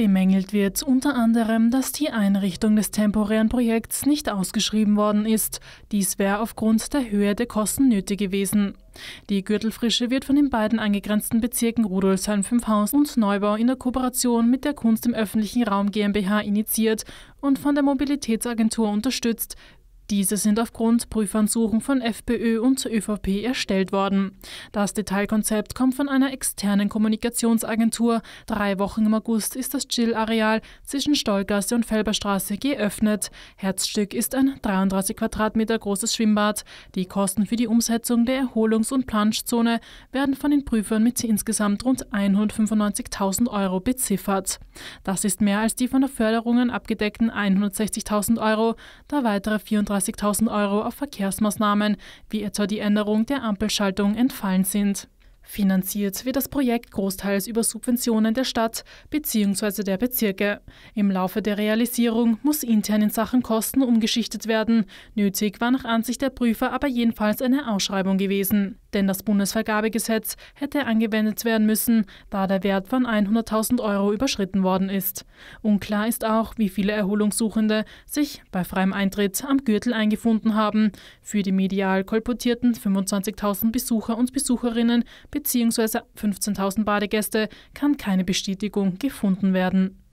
Bemängelt wird unter anderem, dass die Einrichtung des temporären Projekts nicht ausgeschrieben worden ist. Dies wäre aufgrund der Höhe der Kosten nötig gewesen. Die Gürtelfrische wird von den beiden angegrenzten Bezirken rudolfsheim Haus und Neubau in der Kooperation mit der Kunst im öffentlichen Raum GmbH initiiert und von der Mobilitätsagentur unterstützt, diese sind aufgrund Prüfansuchen von FPÖ und ÖVP erstellt worden. Das Detailkonzept kommt von einer externen Kommunikationsagentur. Drei Wochen im August ist das Chill-Areal zwischen Stollgasse und Felberstraße geöffnet. Herzstück ist ein 33 Quadratmeter großes Schwimmbad. Die Kosten für die Umsetzung der Erholungs- und Planschzone werden von den Prüfern mit insgesamt rund 195.000 Euro beziffert. Das ist mehr als die von der Förderungen abgedeckten 160.000 Euro, da weitere 34 32.000 Euro auf Verkehrsmaßnahmen, wie etwa die Änderung der Ampelschaltung, entfallen sind. Finanziert wird das Projekt großteils über Subventionen der Stadt bzw. der Bezirke. Im Laufe der Realisierung muss intern in Sachen Kosten umgeschichtet werden. Nötig war nach Ansicht der Prüfer aber jedenfalls eine Ausschreibung gewesen. Denn das Bundesvergabegesetz hätte angewendet werden müssen, da der Wert von 100.000 Euro überschritten worden ist. Unklar ist auch, wie viele Erholungssuchende sich bei freiem Eintritt am Gürtel eingefunden haben. Für die medial kolportierten 25.000 Besucher und Besucherinnen bzw. 15.000 Badegäste kann keine Bestätigung gefunden werden.